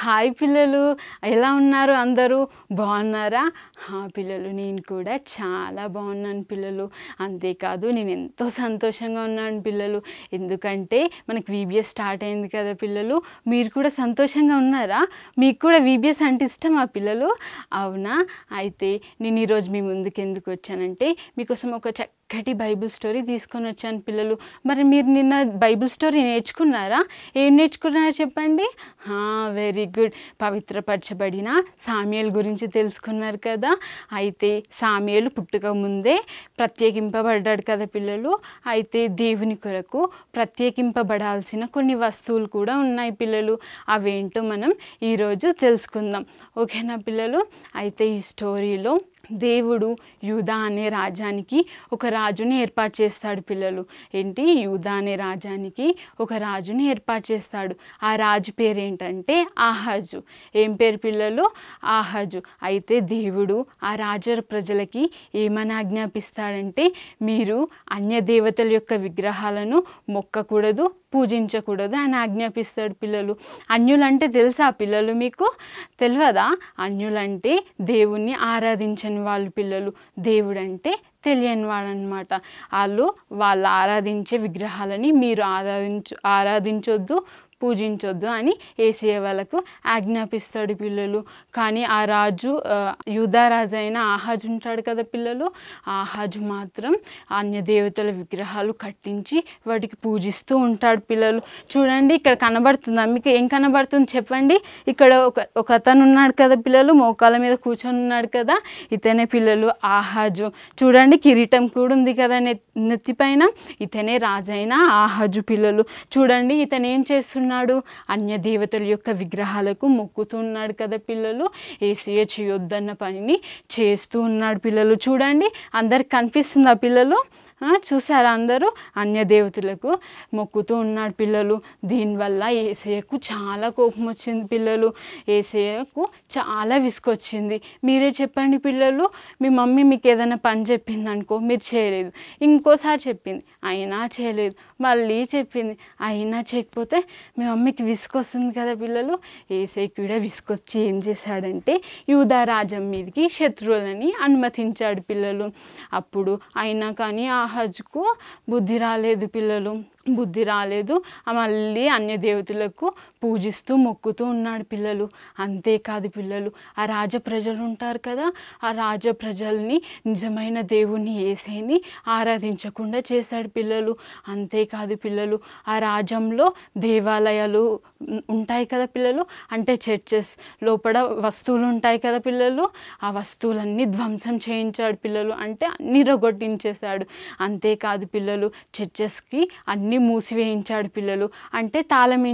hi పిల్లలు ఎలా ఉన్నారు అందరూ బాగున్నారా హా పిల్లలు నేను కూడా చాలా బాగున్నాను పిల్లలు అంతేకాదు నేను ఎంతో సంతోషంగా ఉన్నాను పిల్లలు ఎందుకంటే మనకు వీబీఎస్ స్టార్ట్ అయింది కదా పిల్లలు మీరు కూడా సంతోషంగా ఉన్నారా మీకు కూడా వీబీఎస్ అంటే ఇష్టమా పిల్లలు అవునా అయితే నేను ఈరోజు మీ ముందుకు ఎందుకు వచ్చానంటే మీకోసం ఒక చక్క చక్కటి బైబిల్ స్టోరీ తీసుకొని వచ్చాను పిల్లలు మరి మీరు నిన్న బైబిల్ స్టోరీ నేర్చుకున్నారా ఏం నేర్చుకున్నారా చెప్పండి వెరీ గుడ్ పవిత్రపరచబడిన సామ్యుల గురించి తెలుసుకున్నారు కదా అయితే సామ్యులు పుట్టుక ముందే ప్రత్యేకింపబడ్డాడు కదా పిల్లలు అయితే దేవుని కొరకు ప్రత్యేకింపబడాల్సిన కొన్ని వస్తువులు కూడా ఉన్నాయి పిల్లలు అవేంటో మనం ఈరోజు తెలుసుకుందాం ఓకేనా పిల్లలు అయితే ఈ స్టోరీలో దేవుడు యూదా అనే రాజానికి ఒక రాజుని ఏర్పాటు చేస్తాడు పిల్లలు ఏంటి యూదా అనే రాజానికి ఒక రాజుని ఏర్పాటు చేస్తాడు ఆ రాజు పేరు ఏంటంటే ఆహాజు ఏం పేరు పిల్లలు ఆహాజు అయితే దేవుడు ఆ రాజ ప్రజలకి ఏమని ఆజ్ఞాపిస్తాడంటే మీరు అన్య దేవతల యొక్క విగ్రహాలను మొక్కకూడదు పూజించకూడదు అని ఆజ్ఞాపిస్తాడు పిల్లలు అన్యులంటే తెలుసా పిల్లలు మీకు తెలియదా అన్యులంటే దేవుణ్ణి ఆరాధించని తెలియని వాళ్ళు పిల్లలు దేవుడు అంటే తెలియని అనమాట వాళ్ళు వాళ్ళు ఆరాధించే విగ్రహాలని మీరు ఆరాధించు ఆరాధించొద్దు పూజించొద్దు అని ఏసీఏ వాళ్ళకు ఆజ్ఞాపిస్తాడు పిల్లలు కానీ ఆ రాజు యూధారాజు అయిన ఆహాజు ఉంటాడు కదా పిల్లలు ఆహాజు మాత్రం అన్య దేవతల విగ్రహాలు కట్టించి వాటికి పూజిస్తూ ఉంటాడు పిల్లలు చూడండి ఇక్కడ కనబడుతుందా మీకు ఏం కనబడుతుంది చెప్పండి ఇక్కడ ఒక ఒక అతను ఉన్నాడు కదా పిల్లలు మోకాల మీద కూర్చొని ఉన్నాడు కదా ఇతనే పిల్లలు ఆహాజు చూడండి కిరీటం కూడా ఉంది కదా నెత్తిపైన ఇతనే రాజైన ఆహాజు పిల్లలు చూడండి ఇతను ఏం చేస్తున్నాడు చేస్తున్నాడు అన్య దేవతల యొక్క విగ్రహాలకు మొక్కుతున్నాడు కదా పిల్లలు ఏసీఏ చేయొద్దన్న పనిని చేస్తూ ఉన్నాడు పిల్లలు చూడండి అందరికి కనిపిస్తుందా పిల్లలు చూసారా అందరూ అన్యదేవతలకు మొక్కుతూ ఉన్నాడు పిల్లలు దీనివల్ల ఏసయ్యకు చాలా కోపం వచ్చింది పిల్లలు ఏసయ్యకు చాలా విసుకొచ్చింది మీరే చెప్పండి పిల్లలు మీ మమ్మీ మీకు ఏదైనా పని చెప్పింది అనుకో మీరు చేయలేదు ఇంకోసారి చెప్పింది అయినా చేయలేదు మళ్ళీ చెప్పింది అయినా చేయకపోతే మీ మమ్మీకి విసుకొస్తుంది కదా పిల్లలు ఏసయ్య కూడా విసుకొచ్చి ఏం చేశాడంటే యూదా రాజం మీదకి శత్రువులని అనుమతించాడు పిల్లలు అప్పుడు అయినా కానీ ఆ షాహజ్కు బుద్ధి రాలేదు పిల్లలు బుద్ధి రాలేదు మళ్ళీ అన్య దేవతలకు పూజిస్తూ మొక్కుతూ ఉన్నాడు పిల్లలు అంతేకాదు పిల్లలు ఆ రాజ ప్రజలు ఉంటారు కదా ఆ రాజ ప్రజల్ని నిజమైన దేవుణ్ణి వేసేని ఆరాధించకుండా చేశాడు పిల్లలు అంతేకాదు పిల్లలు ఆ రాజ్యంలో దేవాలయాలు ఉంటాయి కదా పిల్లలు అంటే చర్చెస్ లోపల వస్తువులు ఉంటాయి కదా పిల్లలు ఆ వస్తువులన్నీ ధ్వంసం చేయించాడు పిల్లలు అంటే నిరగొట్టించేశాడు అంతేకాదు పిల్లలు చర్చెస్కి అన్ని మూసివేయించాడు పిల్లలు అంటే తాళం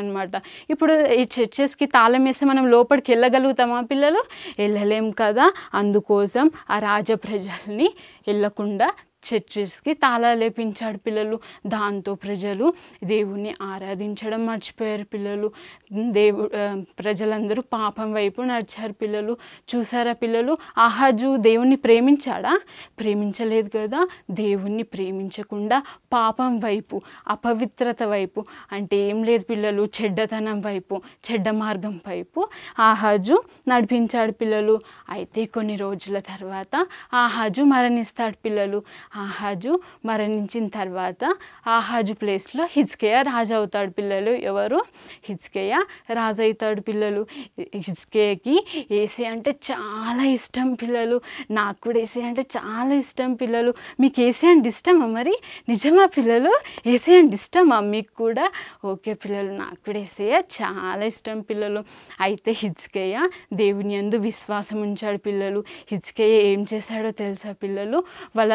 అనమాట ఇప్పుడు ఈ చర్చెస్కి తాళం వేస్తే మనం లోపలికి వెళ్ళగలుగుతామా పిల్లలు వెళ్ళలేం కదా అందుకోసం ఆ రాజప్రజల్ని వెళ్ళకుండా చర్చెస్కి తాళాలు లేపించాడు పిల్లలు దాంతో ప్రజలు దేవుణ్ణి ఆరాధించడం మర్చిపోయారు పిల్లలు దేవు ప్రజలందరూ పాపం వైపు నడిచారు పిల్లలు చూసారా పిల్లలు ఆహాజు దేవుణ్ణి ప్రేమించాడా ప్రేమించలేదు కదా దేవుణ్ణి ప్రేమించకుండా పాపం వైపు అపవిత్రత వైపు అంటే ఏం లేదు పిల్లలు చెడ్డతనం వైపు చెడ్డ మార్గం వైపు ఆహాజు నడిపించాడు పిల్లలు అయితే కొన్ని రోజుల తర్వాత ఆహాజు మరణిస్తాడు పిల్లలు ఆహాజు మరణించిన తర్వాత ఆహాజు ప్లేస్లో హిజ్కేయ రాజు అవుతాడు పిల్లలు ఎవరు హిజ్కేయ రాజు అవుతాడు పిల్లలు హిజ్కేయకి ఏసీ అంటే చాలా ఇష్టం పిల్లలు నాకు కూడా ఏసీ అంటే చాలా ఇష్టం పిల్లలు మీకు ఏసీ అంటే ఇష్టమా మరి నిజమా పిల్లలు ఏసీ అంటే ఇష్టమా మీకు కూడా ఓకే పిల్లలు నాకు కూడా ఏసీ చాలా ఇష్టం పిల్లలు అయితే హిజ్కేయ దేవుని ఎందు విశ్వాసం ఉంచాడు పిల్లలు హిజ్కేయ ఏం చేశాడో తెలుసా పిల్లలు వాళ్ళ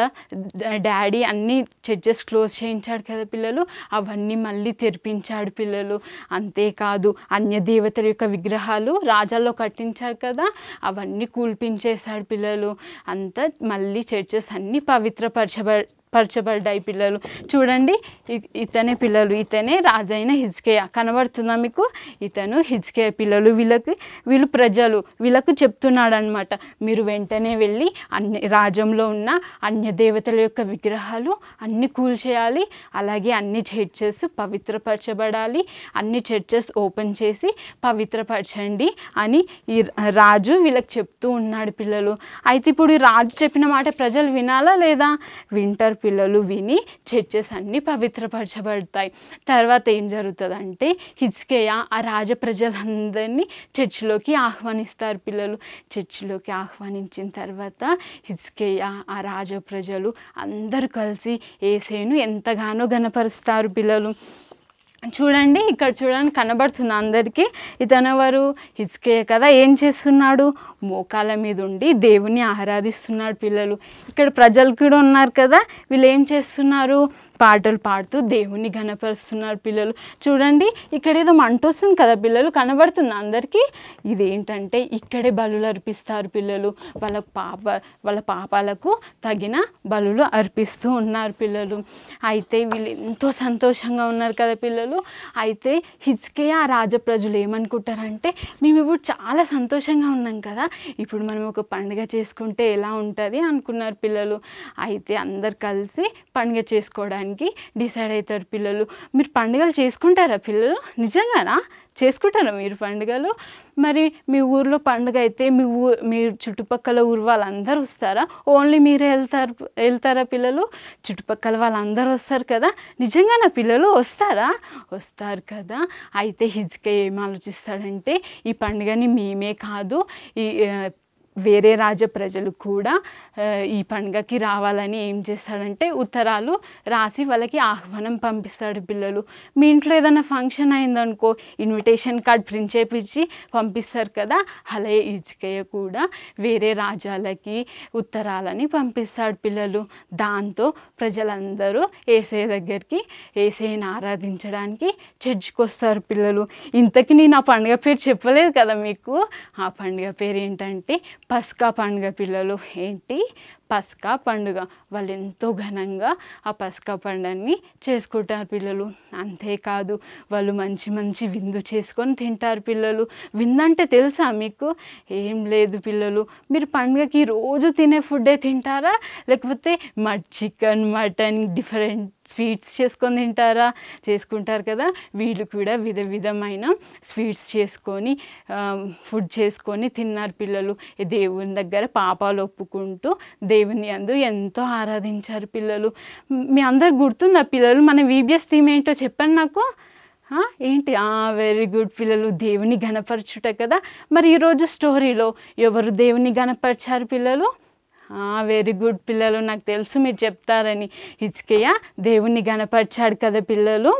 డాడీ అన్ని చర్చెస్ క్లోజ్ చేయించాడు కదా పిల్లలు అవన్నీ మళ్ళీ తెరిపించాడు పిల్లలు అంతేకాదు అన్య దేవతల యొక్క విగ్రహాలు రాజాల్లో కట్టించారు కదా అవన్నీ కూల్పించేశాడు పిల్లలు అంతా మళ్ళీ చర్చెస్ అన్నీ పవిత్రపరచబ పరచబడ్డాయి పిల్లలు చూడండి ఇతనే పిల్లలు ఇతనే రాజైన హిజ్కేయ కనబడుతుందా మీకు ఇతను హిజ్కేయ పిల్లలు వీళ్ళకి వీళ్ళు ప్రజలు వీళ్ళకు చెప్తున్నాడు అనమాట మీరు వెంటనే వెళ్ళి అన్ని రాజ్యంలో ఉన్న అన్య దేవతల యొక్క విగ్రహాలు అన్ని కూల్చేయాలి అలాగే అన్ని చర్చెస్ పవిత్రపరచబడాలి అన్ని చర్చెస్ ఓపెన్ చేసి పవిత్రపరచండి అని ఈ రాజు వీళ్ళకి చెప్తూ ఉన్నాడు పిల్లలు అయితే ఇప్పుడు రాజు చెప్పిన మాట ప్రజలు వినాలా లేదా వింటారు పిల్లలు విని చర్చెస్ అన్నీ పవిత్రపరచబడతాయి తర్వాత ఏం జరుగుతుందంటే హిజ్కేయ ఆ రాజ ప్రజలందరినీ చర్చిలోకి ఆహ్వానిస్తారు పిల్లలు చర్చిలోకి ఆహ్వానించిన తర్వాత హిజ్కేయ ఆ రాజ ప్రజలు అందరూ కలిసి ఏసేను ఎంతగానో గణపరుస్తారు పిల్లలు చూడండి ఇక్కడ చూడండి కనబడుతుంది అందరికీ ఇతనెవరు హిచ్కే కదా ఏం చేస్తున్నాడు మోకాల మీద ఉండి దేవుని ఆరాధిస్తున్నాడు పిల్లలు ఇక్కడ ప్రజలు కూడా ఉన్నారు కదా వీళ్ళు ఏం చేస్తున్నారు పాటలు పాడుతూ దేవుణ్ణి ఘనపరుస్తున్నారు పిల్లలు చూడండి ఇక్కడ ఏదో మంట వస్తుంది కదా పిల్లలు కనబడుతుంది అందరికీ ఇదేంటంటే ఇక్కడే బలులు అర్పిస్తారు పిల్లలు వాళ్ళ పాప వాళ్ళ పాపాలకు తగిన బలులు అర్పిస్తూ ఉన్నారు పిల్లలు అయితే వీళ్ళు ఎంతో సంతోషంగా ఉన్నారు కదా పిల్లలు అయితే హిచ్కే ఆ ప్రజలు ఏమనుకుంటారంటే మేము ఇప్పుడు చాలా సంతోషంగా ఉన్నాం కదా ఇప్పుడు మనం ఒక పండుగ చేసుకుంటే ఎలా ఉంటుంది అనుకున్నారు పిల్లలు అయితే అందరు కలిసి పండుగ చేసుకోవడానికి చేసుకోవడానికి డిసైడ్ అవుతారు పిల్లలు మీరు పండుగలు చేసుకుంటారా పిల్లలు నిజంగానా చేసుకుంటారా మీరు పండుగలు మరి మీ ఊర్లో పండుగ అయితే మీ ఊ మీ చుట్టుపక్కల ఊరు వాళ్ళందరూ వస్తారా ఓన్లీ మీరే వెళ్తారు వెళ్తారా పిల్లలు చుట్టుపక్కల వాళ్ళందరూ వస్తారు కదా నిజంగా నా పిల్లలు వస్తారా వస్తారు కదా అయితే హిజ్కే ఏం ఆలోచిస్తాడంటే ఈ పండుగని మేమే కాదు ఈ వేరే రాజ్య ప్రజలు కూడా ఈ పండుగకి రావాలని ఏం చేస్తాడంటే ఉత్తరాలు రాసి వాళ్ళకి ఆహ్వానం పంపిస్తాడు పిల్లలు మీ ఇంట్లో ఏదైనా ఫంక్షన్ అయిందనుకో ఇన్విటేషన్ కార్డ్ ప్రింట్ చేపించి పంపిస్తారు కదా అలాగే ఇచ్చికయ్య కూడా వేరే రాజ్యాలకి ఉత్తరాలని పంపిస్తాడు పిల్లలు దాంతో ప్రజలందరూ ఏసే దగ్గరికి ఏసేని ఆరాధించడానికి చర్చికి వస్తారు పిల్లలు ఇంతకీ నేను ఆ పండుగ పేరు చెప్పలేదు కదా మీకు ఆ పండుగ పేరు ఏంటంటే పస్కా పండుగ పిల్లలు ఏంటి పస్కా పండుగ వాళ్ళు ఎంతో ఘనంగా ఆ పస్కా పండుగని చేసుకుంటారు పిల్లలు అంతేకాదు వాళ్ళు మంచి మంచి విందు చేసుకొని తింటారు పిల్లలు విందంటే తెలుసా మీకు ఏం లేదు పిల్లలు మీరు పండుగకి రోజు తినే ఫుడ్డే తింటారా లేకపోతే మట్ చికెన్ మటన్ డిఫరెంట్ స్వీట్స్ చేసుకొని తింటారా చేసుకుంటారు కదా వీళ్ళు కూడా విధ విధమైన స్వీట్స్ చేసుకొని ఫుడ్ చేసుకొని తిన్నారు పిల్లలు దేవుని దగ్గర పాపాలు ఒప్పుకుంటూ దేవుని అందు ఎంతో ఆరాధించారు పిల్లలు మీ అందరు గుర్తుందా పిల్లలు మన వీబిఎస్ థీమ్ ఏంటో చెప్పండి నాకు ఏంటి వెరీ గుడ్ పిల్లలు దేవుని గణపరచుట కదా మరి ఈరోజు స్టోరీలో ఎవరు దేవుని గణపరిచారు పిల్లలు వెరీ గుడ్ పిల్లలు నాకు తెలుసు మీరు చెప్తారని హిచ్కయ్య దేవుణ్ణి గనపరిచాడు కదా పిల్లలు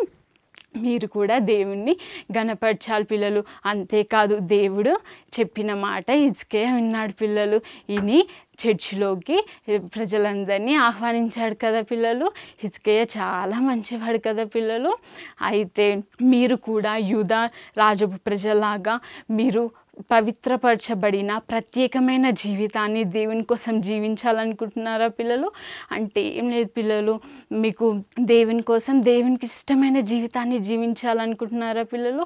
మీరు కూడా దేవుణ్ణి గనపరచాలి పిల్లలు అంతేకాదు దేవుడు చెప్పిన మాట ఇజ్కే విన్నాడు పిల్లలు ఇని చర్చిలోకి ప్రజలందరినీ ఆహ్వానించాడు కదా పిల్లలు హిజ్కయ్య చాలా మంచివాడు కదా పిల్లలు అయితే మీరు కూడా యూదా రాజపు ప్రజలాగా మీరు పవిత్రపరచబడిన ప్రత్యేకమైన జీవితాన్ని దేవుని కోసం జీవించాలనుకుంటున్నారా పిల్లలు అంటే ఏం లేదు పిల్లలు మీకు దేవుని కోసం దేవునికి ఇష్టమైన జీవితాన్ని జీవించాలనుకుంటున్నారా పిల్లలు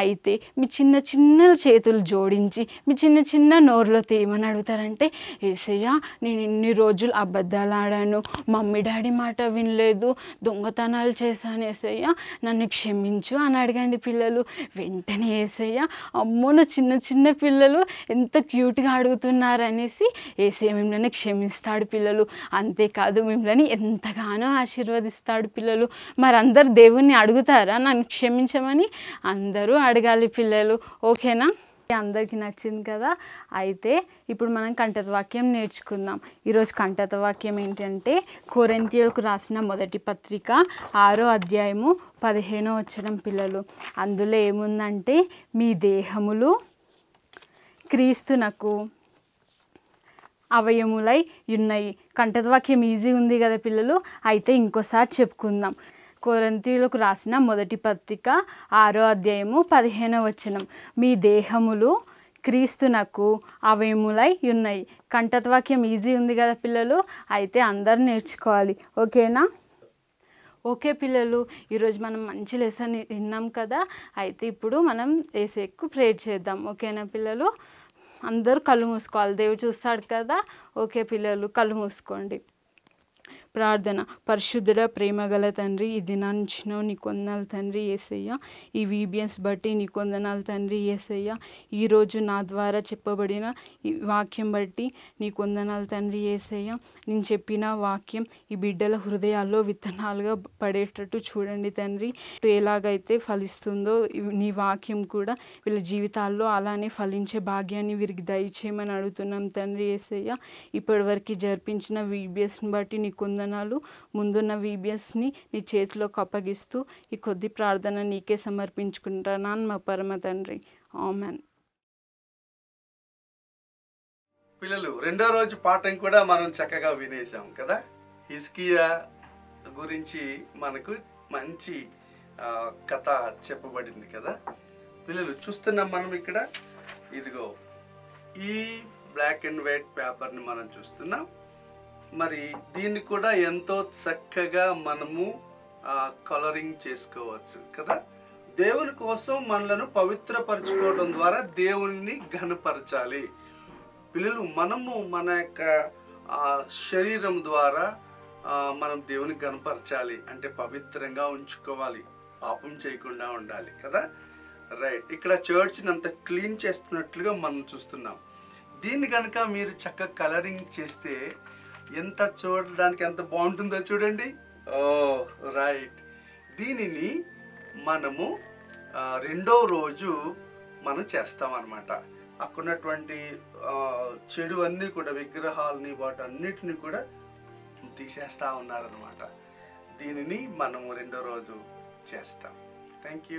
అయితే మీ చిన్న చిన్న చేతులు జోడించి మీ చిన్న చిన్న నోరులో తీయమని అడుగుతారంటే ఏసయ్య నేను ఇన్ని రోజులు అబద్ధాలు ఆడాను మమ్మీ డాడీ మాట వినలేదు దొంగతనాలు చేశాను ఏసయ్య నన్ను క్షమించు అని అడగండి పిల్లలు వెంటనే ఏసయ్య అమ్మో నా చిన్న చిన్న పిల్లలు ఎంత క్యూట్గా అడుగుతున్నారనేసి ఏసయ్య మిమ్మల్ని క్షమిస్తాడు పిల్లలు అంతేకాదు మిమ్మల్ని ఎంతగానో ఆశీర్వదిస్తాడు పిల్లలు మరందరు దేవుణ్ణి అడుగుతారా నన్ను క్షమించమని అందరూ అడగాలి పిల్లలు ఓకేనా అందరికీ నచ్చింది కదా అయితే ఇప్పుడు మనం కంఠత వాక్యం నేర్చుకుందాం ఈరోజు కంఠత వాక్యం ఏంటంటే కోరెంతియోకు రాసిన మొదటి పత్రిక ఆరో అధ్యాయము పదిహేనో వచ్చడం పిల్లలు అందులో ఏముందంటే మీ దేహములు క్రీస్తునకు అవయములై ఉన్నాయి వాక్యం ఈజీ ఉంది కదా పిల్లలు అయితే ఇంకోసారి చెప్పుకుందాం కొరంతీలకు రాసిన మొదటి పత్రిక ఆరో అధ్యాయము పదిహేనవ వచనం మీ దేహములు క్రీస్తునకు అవయములై ఉన్నాయి కంఠత్వాక్యం ఈజీ ఉంది కదా పిల్లలు అయితే అందరు నేర్చుకోవాలి ఓకేనా ఓకే పిల్లలు ఈరోజు మనం మంచి లెసన్ విన్నాం కదా అయితే ఇప్పుడు మనం ఏసేక్కు ప్రేర్ చేద్దాం ఓకేనా పిల్లలు అందరూ కళ్ళు మూసుకోవాలి దేవుడు చూస్తాడు కదా ఓకే పిల్లలు కళ్ళు మూసుకోండి ప్రార్థన పరిశుద్ధుడ ప్రేమగల తండ్రి ఈ దినాంచినో నీ కొందనాలు తండ్రి ఏసయ్య ఈ వీబియన్స్ బట్టి నీ కొందనాలు తండ్రి ఏసయ్య ఈరోజు నా ద్వారా చెప్పబడిన ఈ వాక్యం బట్టి నీ కొందనాలు తండ్రి ఏసయ్య నేను చెప్పిన వాక్యం ఈ బిడ్డల హృదయాల్లో విత్తనాలుగా పడేటట్టు చూడండి తండ్రి ఎలాగైతే ఫలిస్తుందో నీ వాక్యం కూడా వీళ్ళ జీవితాల్లో అలానే ఫలించే భాగ్యాన్ని వీరికి దయచేయమని అడుగుతున్నాం తండ్రి ఏసయ్య ఇప్పటివరకు జరిపించిన వీబియస్ని బట్టి నీ కొందరు వందనాలు ముందున్న విబిఎస్ని నీ చేతిలోకి అప్పగిస్తూ ఈ కొద్ది ప్రార్థన నీకే సమర్పించుకుంటానని మా పరమ తండ్రి ఆమెన్ పిల్లలు రెండో రోజు పాఠం కూడా మనం చక్కగా వినేసాం కదా హిస్కియా గురించి మనకు మంచి కథ చెప్పబడింది కదా పిల్లలు చూస్తున్నాం మనం ఇక్కడ ఇదిగో ఈ బ్లాక్ అండ్ వైట్ పేపర్ని మనం చూస్తున్నాం మరి దీన్ని కూడా ఎంతో చక్కగా మనము కలరింగ్ చేసుకోవచ్చు కదా దేవుని కోసం మనలను పవిత్రపరచుకోవడం ద్వారా దేవుణ్ణి ఘనపరచాలి పిల్లలు మనము మన యొక్క శరీరం ద్వారా మనం దేవుని కనపరచాలి అంటే పవిత్రంగా ఉంచుకోవాలి పాపం చేయకుండా ఉండాలి కదా రైట్ ఇక్కడ చర్చ్ని అంత క్లీన్ చేస్తున్నట్లుగా మనం చూస్తున్నాం దీన్ని కనుక మీరు చక్కగా కలరింగ్ చేస్తే ఎంత చూడడానికి ఎంత బాగుంటుందో చూడండి ఓ రైట్ దీనిని మనము రెండో రోజు మనం చేస్తామన్నమాట అక్కడున్నటువంటి చెడు అన్నీ కూడా విగ్రహాలని వాటన్నిటిని కూడా తీసేస్తూ ఉన్నారనమాట దీనిని మనము రెండో రోజు చేస్తాం థ్యాంక్ యూ